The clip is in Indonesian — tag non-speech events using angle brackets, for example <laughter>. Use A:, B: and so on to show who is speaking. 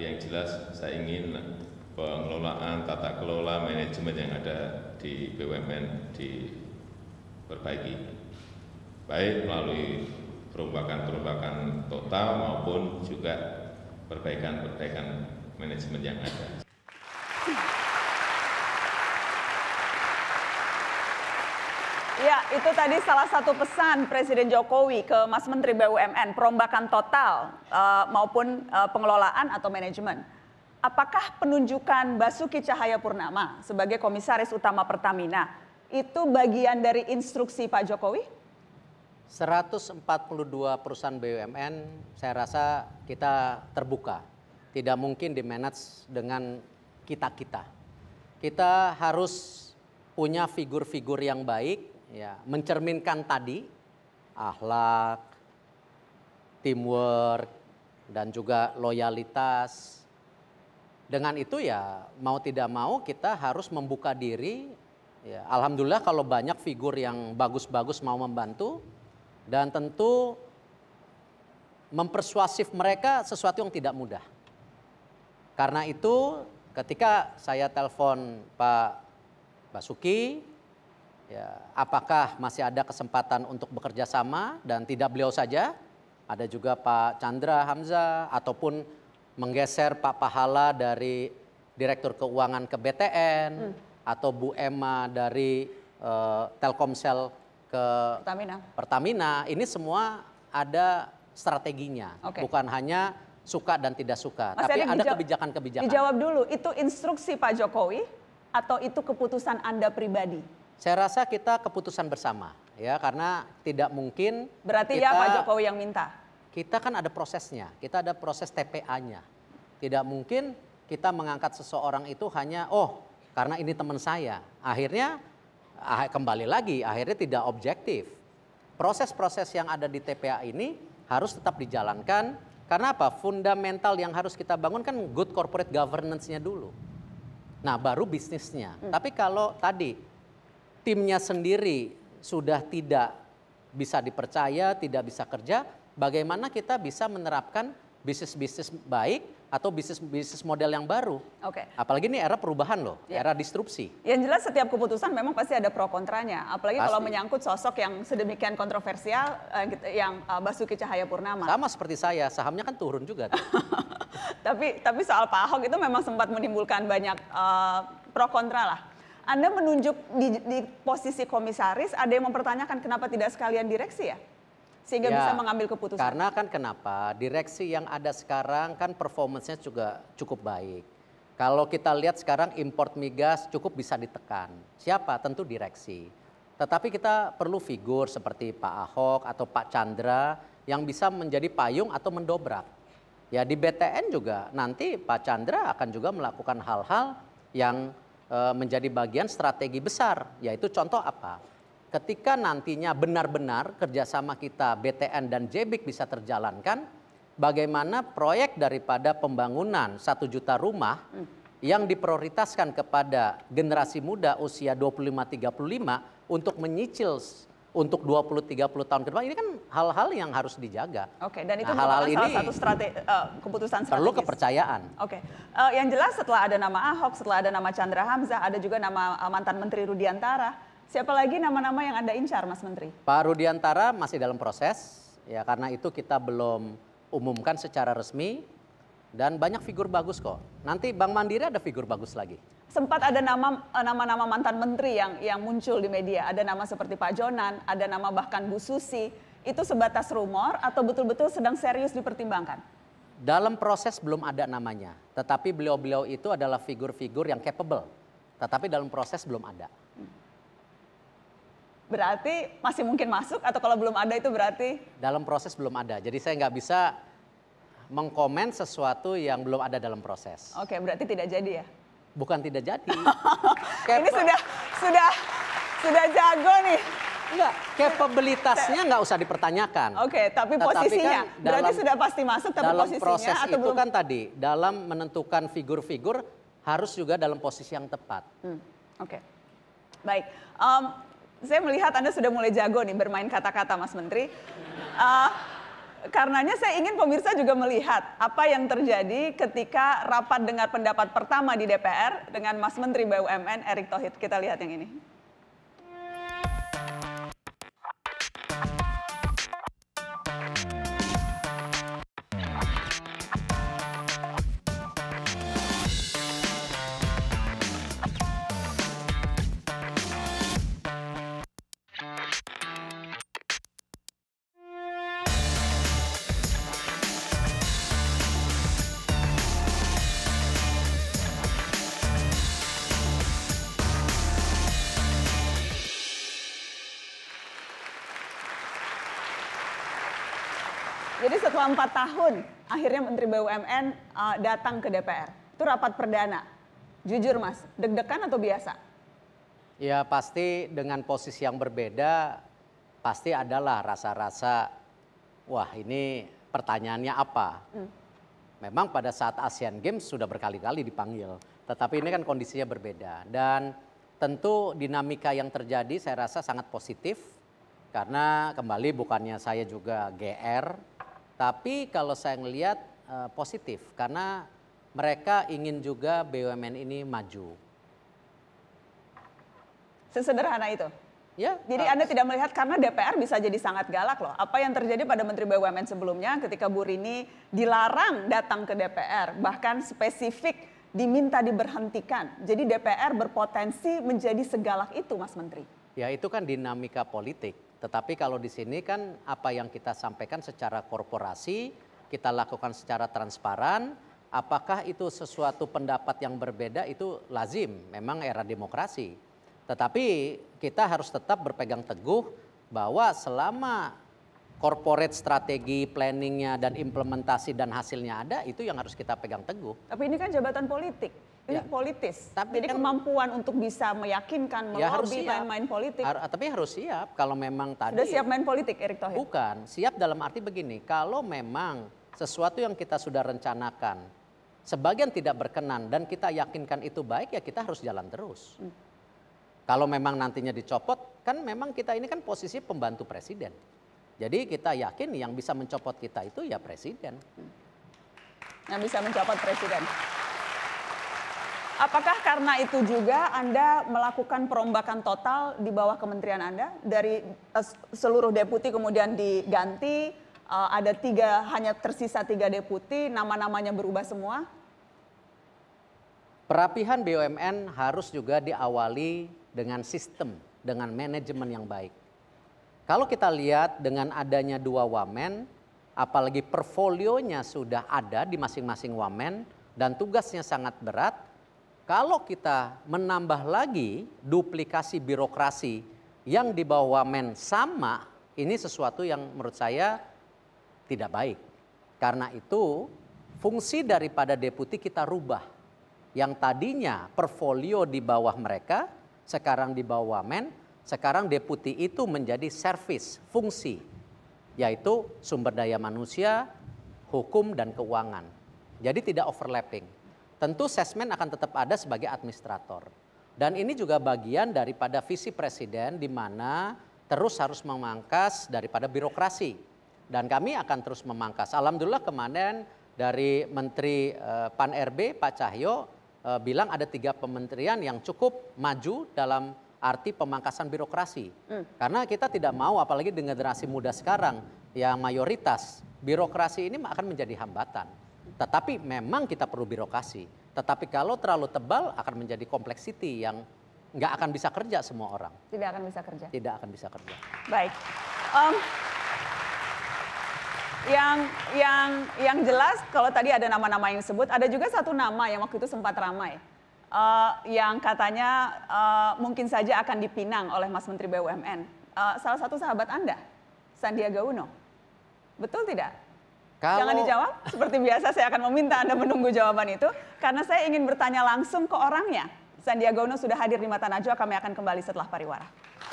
A: Tapi yang jelas saya ingin pengelolaan, tata kelola, manajemen yang ada di BUMN diperbaiki. Baik melalui perubahan-perubahan total maupun juga perbaikan-perbaikan manajemen yang ada.
B: Ya, itu tadi salah satu pesan Presiden Jokowi ke Mas Menteri BUMN, perombakan total uh, maupun uh, pengelolaan atau manajemen. Apakah penunjukan Basuki Cahaya Purnama sebagai Komisaris Utama Pertamina itu bagian dari instruksi Pak Jokowi?
A: 142 perusahaan BUMN saya rasa kita terbuka. Tidak mungkin dimanage dengan kita-kita. Kita harus punya figur-figur yang baik, ya, mencerminkan tadi ahlak, teamwork, dan juga loyalitas. Dengan itu ya mau tidak mau kita harus membuka diri. Ya, Alhamdulillah kalau banyak figur yang bagus-bagus mau membantu dan tentu mempersuasif mereka sesuatu yang tidak mudah. Karena itu ketika saya telepon Pak Basuki, ya, apakah masih ada kesempatan untuk bekerja sama dan tidak beliau saja, ada juga Pak Chandra Hamzah ataupun menggeser Pak Pahala dari Direktur Keuangan ke BTN hmm. atau Bu Emma dari uh, Telkomsel ke Pertamina. Pertamina. Ini semua ada strateginya, okay. bukan hanya suka dan tidak suka, Mas tapi ada kebijakan-kebijakan. Dijawab
B: dulu, itu instruksi Pak Jokowi atau itu keputusan Anda pribadi? Saya rasa kita keputusan bersama
A: ya karena tidak mungkin Berarti kita, ya Pak
B: Jokowi yang minta.
A: Kita kan ada prosesnya, kita ada proses TPA-nya. Tidak mungkin kita mengangkat seseorang itu hanya oh karena ini teman saya. Akhirnya ah, kembali lagi akhirnya tidak objektif. Proses-proses yang ada di TPA ini harus tetap dijalankan karena apa? Fundamental yang harus kita bangun kan good corporate governance-nya dulu. Nah, baru bisnisnya. Hmm. Tapi kalau tadi timnya sendiri sudah tidak bisa dipercaya, tidak bisa kerja, bagaimana kita bisa menerapkan bisnis-bisnis baik atau bisnis-bisnis model yang baru. Oke. Okay. Apalagi ini era perubahan loh, yeah. era disrupsi.
B: Yang jelas setiap keputusan memang pasti ada pro kontranya. Apalagi pasti. kalau menyangkut sosok yang sedemikian kontroversial eh, gitu, yang Basuki eh, Basuki Cahayapurnama.
A: Sama seperti saya, sahamnya kan turun juga. <laughs>
B: tapi tapi soal Pak Ahok itu memang sempat menimbulkan banyak uh, pro kontra lah. Anda menunjuk di, di posisi komisaris, ada yang mempertanyakan kenapa tidak sekalian direksi ya? Sehingga ya, bisa mengambil keputusan. Karena
A: kan kenapa? Direksi yang ada sekarang kan performance-nya juga cukup baik. Kalau kita lihat sekarang import migas cukup bisa ditekan. Siapa? Tentu direksi. Tetapi kita perlu figur seperti Pak Ahok atau Pak Chandra yang bisa menjadi payung atau mendobrak Ya di BTN juga nanti Pak Chandra akan juga melakukan hal-hal yang e, menjadi bagian strategi besar. Yaitu contoh apa? Ketika nantinya benar-benar kerjasama kita BTN dan JBIK bisa terjalankan, bagaimana proyek daripada pembangunan satu juta rumah hmm. yang diprioritaskan kepada generasi muda usia 25-35 untuk menyicil untuk 20-30 tahun ke depan ini kan hal-hal yang harus dijaga.
B: Oke, okay, dan nah, itu nah, hal -hal salah ini satu strategi, uh, eh, keputusan strategis. Perlu
A: kepercayaan.
B: Oke, okay. uh, eh, yang jelas setelah ada nama Ahok, setelah ada nama Chandra Hamzah, ada juga nama uh, mantan Menteri Rudiantara. Siapa lagi nama-nama yang Anda incar, Mas Menteri?
A: Pak Rudiantara masih dalam proses, ya karena itu kita belum umumkan secara resmi. Dan banyak figur bagus kok. Nanti Bank Mandiri ada figur bagus lagi.
B: Sempat ada nama eh, nama-nama mantan menteri yang yang muncul di media. Ada nama seperti Pak Jonan, ada nama bahkan Bu Susi. Itu sebatas rumor atau betul-betul sedang serius dipertimbangkan?
A: Dalam proses belum ada namanya. Tetapi beliau-beliau itu adalah figur-figur yang capable. Tetapi dalam proses belum ada
B: berarti masih mungkin masuk atau kalau belum ada itu berarti
A: dalam proses belum ada jadi saya nggak bisa mengkomen sesuatu yang belum ada dalam proses.
B: Oke, okay, berarti tidak jadi ya?
A: Bukan tidak jadi. <laughs>
B: Ini sudah sudah sudah jago nih. Enggak,
A: kapabilitasnya nggak usah dipertanyakan.
B: Oke, okay, tapi posisinya kan dalam, berarti sudah pasti masuk tapi dalam posisinya proses atau itu belum? kan
A: tadi dalam menentukan figur-figur harus juga dalam posisi yang tepat.
B: Hmm, Oke, okay. baik. Um, saya melihat Anda sudah mulai jago nih bermain kata-kata, Mas Menteri. Uh, Karenanya saya ingin pemirsa juga melihat apa yang terjadi ketika rapat dengar pendapat pertama di DPR dengan Mas Menteri BUMN Erick Thohir. Kita lihat yang ini. Jadi setelah empat tahun akhirnya Menteri BUMN uh, datang ke DPR. Itu rapat perdana. Jujur Mas, deg-degan atau biasa?
A: Ya pasti dengan posisi yang berbeda pasti adalah rasa-rasa wah ini pertanyaannya apa. Hmm. Memang pada saat Asian Games sudah berkali-kali dipanggil, tetapi ini kan kondisinya berbeda dan tentu dinamika yang terjadi saya rasa sangat positif karena kembali bukannya saya juga GR tapi kalau saya melihat uh, eh, positif karena mereka ingin juga BUMN ini maju.
B: Sesederhana itu. Ya. Jadi uh, Anda tidak melihat karena DPR bisa jadi sangat galak loh. Apa yang terjadi pada Menteri BUMN sebelumnya ketika Bu Rini dilarang datang ke DPR, bahkan spesifik diminta diberhentikan. Jadi DPR berpotensi menjadi segalak itu, Mas Menteri.
A: Ya, itu kan dinamika politik tetapi kalau di sini kan apa yang kita sampaikan secara korporasi, kita lakukan secara transparan, apakah itu sesuatu pendapat yang berbeda itu lazim, memang era demokrasi. Tetapi kita harus tetap berpegang teguh bahwa selama corporate strategi planningnya dan implementasi dan hasilnya ada itu yang harus kita pegang teguh.
B: Tapi ini kan jabatan politik ya. politis. Tapi Jadi kan, kemampuan untuk bisa meyakinkan, ya harus main-main politik. Har
A: tapi harus siap kalau memang tadi. Sudah siap main politik Erick Thohir? Bukan, siap dalam arti begini, kalau memang sesuatu yang kita sudah rencanakan, sebagian tidak berkenan dan kita yakinkan itu baik ya kita harus jalan terus. Hmm. Kalau memang nantinya dicopot, kan memang kita ini kan posisi pembantu presiden. Jadi kita yakin yang bisa mencopot kita itu ya presiden. Hmm.
B: Yang bisa mencopot presiden. Apakah karena itu juga Anda melakukan perombakan total di bawah kementerian Anda dari eh, seluruh deputi kemudian diganti eh, ada tiga hanya tersisa tiga deputi nama-namanya berubah semua?
A: Perapihan BUMN harus juga diawali dengan sistem, dengan manajemen yang baik. Kalau kita lihat dengan adanya dua wamen, apalagi portfolionya sudah ada di masing-masing wamen dan tugasnya sangat berat, kalau kita menambah lagi duplikasi birokrasi yang di bawah Wamen sama, ini sesuatu yang menurut saya tidak baik. Karena itu fungsi daripada deputi kita rubah. Yang tadinya portfolio di bawah mereka, sekarang di bawah Wamen, sekarang deputi itu menjadi service, fungsi, yaitu sumber daya manusia, hukum, dan keuangan. Jadi tidak overlapping tentu sesmen akan tetap ada sebagai administrator. Dan ini juga bagian daripada visi presiden di mana terus harus memangkas daripada birokrasi. Dan kami akan terus memangkas. Alhamdulillah kemarin dari Menteri eh, Pan RB Pak Cahyo eh, bilang ada tiga kementerian yang cukup maju dalam arti pemangkasan birokrasi. Hmm. Karena kita tidak mau apalagi dengan generasi muda sekarang yang mayoritas birokrasi ini akan menjadi hambatan. Tetapi memang kita perlu birokrasi. Tetapi kalau terlalu tebal akan menjadi complexity yang nggak akan bisa kerja semua orang.
B: Tidak akan bisa kerja.
A: Tidak akan bisa kerja.
B: Baik. Um, yang yang yang jelas kalau tadi ada nama-nama yang disebut, ada juga satu nama yang waktu itu sempat ramai. Uh, yang katanya uh, mungkin saja akan dipinang oleh Mas Menteri BUMN. Uh, eh, salah satu sahabat Anda, Sandiaga Uno. Betul tidak? Kalau... Jangan dijawab, seperti biasa saya akan meminta Anda menunggu jawaban itu karena saya ingin bertanya langsung ke orangnya. Sandiaga Uno sudah hadir di Mata Najwa, kami akan kembali setelah pariwara.